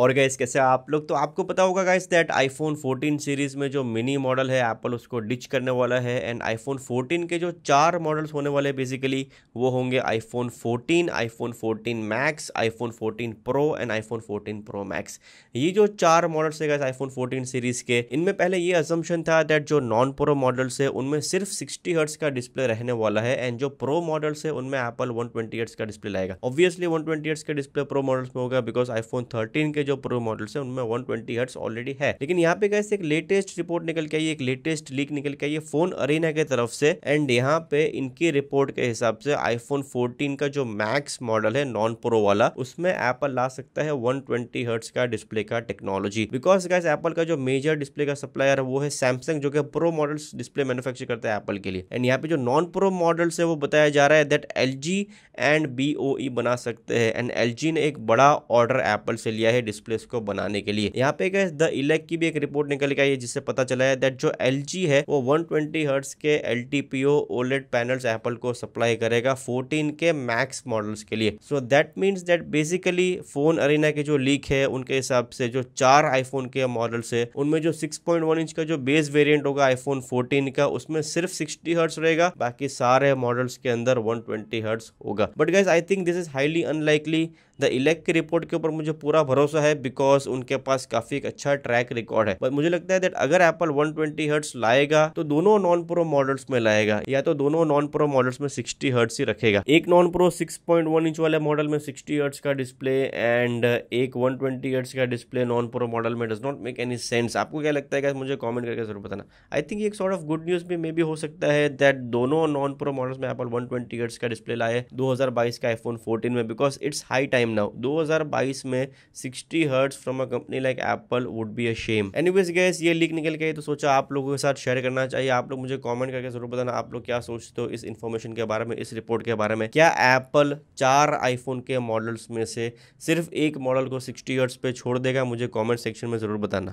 और गैस कैसे आप लोग तो आपको पता होगा गाइस दैट आईफोन 14 सीरीज़ में जो मिनी मॉडल है एप्पल उसको डिच करने वाला है एंड आईफोन 14 के जो चार मॉडल्स होने वाले हैं बेसिकली वो होंगे iPhone 14, iPhone 14 max iPhone 14 pro and iPhone 14 pro max ये जो चार मॉडल्स है गाइस आईफोन 14 सीरीज़ के इनमें पहले ये अजम्पन था दैट जो नॉन प्रो मॉडल्स है उनमें सिर्फ सिक्सटी हर्ट्स का डिस्प्ले रहने वाला है एंड जो प्रो मॉडल्स है उनमें एप्पल वन ट्वेंटी का डिस्प्ले लाएगा ऑब्वियसली वन ट्वेंटी का डिस्प्ले प्रो मॉडल्स में होगा बिकॉज आईफोन थर्टीन के के जो प्रो मॉडल्स हैं उनमें 120 ट्वेंटी ऑलरेडी है लेकिन यहाँ पे कैसे एक लेटेस्ट रिपोर्ट निकल के आई एक लेटेस्ट लीक निकल के आई है फोन अरेना के तरफ से एंड यहाँ पे इनकी रिपोर्ट के हिसाब से आईफोन फोर्टीन का जो मैक्स मॉडल है नॉन प्रो वाला उसमें एप्पल ला सकता है वन ट्वेंटी का डिस्प्ले का टेक्नोलॉजी बिकॉज गैस एप्पल का जो मेजर डिस्प्ले का सप्लायर है वो है सैमसंग जो कि प्रो मॉडल्स डिस्प्ले मैन्युफैक्चर करता है एप्पल के लिए एंड यहाँ पे जो नॉन प्रो मॉडल्स है वो बताया जा रहा है दैट एल एंड बी बना सकते हैं एंड एल ने एक बड़ा ऑर्डर एप्पल से लिया है डिस्प्लेस को बनाने के लिए यहाँ पे गए द इलेक्ट की भी एक रिपोर्ट निकल गई है जिससे पता चला है दैट जो एल है वो वन ट्वेंटी के L T P OLED panels Apple को सप्लाई करेगा फोर्टीन के मैक्स मॉडल्स के लिए so that means that basically phone arena के जो लीक है उनके हिसाब से जो चार आईफोन के मॉडल्स है उनमें जो 6.1 इंच का जो बेस वेरिएंट होगा आईफोन 14 का उसमें सिर्फ 60 हर्ट्स रहेगा बाकी सारे मॉडल्स के अंदर 120 हर्ट्स होगा but guys I think this is highly unlikely the Elec की रिपोर्ट के ऊपर मुझे पूरा भरोसा है बिकॉज उनके पास काफी एक अच्छा ट्रैक रिकॉर्ड है मुझे लगता है दैट अगर एप्पल 120 ट्वेंटी लाएगा तो दोनों नॉन प्रो मॉडल्स में लाएगा या तो दोनों नॉन प्रो मॉडल्स में 60 हर्ट्स ही रखेगा एक नॉन प्रो 6.1 इंच वाले मॉडल में 60 हर्ट्स का डिस्प्ले एंड एक 120 ट्वेंटी का डिस्प्ले नॉन प्रो मॉडल में does not make any sense आपको क्या लगता है मुझे कॉमेंट करके जरूर बताना आई थिंक एक सॉर्ट ऑफ गुड न्यूज भी मे भी हो सकता है दैट दोनों नॉन प्रो मॉडल्स में एप्पल वन ट्वेंटी का डिस्प्ले लाए 2022 का आईफोन फोर्टीन में because it's high time now 2022 में sixty 60 hertz from a company like Apple would be a shame anyways guys ये लीक निकल गई तो सोचा आप लोगों के साथ शेयर करना चाहिए आप लोग मुझे कॉमेंट करके जरूर बताना आप लोग क्या सोचते हो इस इन्फॉर्मेशन के बारे में इस रिपोर्ट के बारे में क्या एप्पल चार आईफोन के मॉडल्स में से सिर्फ एक मॉडल को सिक्सटी हर्ट्स पे छोड़ देगा मुझे कॉमेंट सेक्शन में जरूर बताना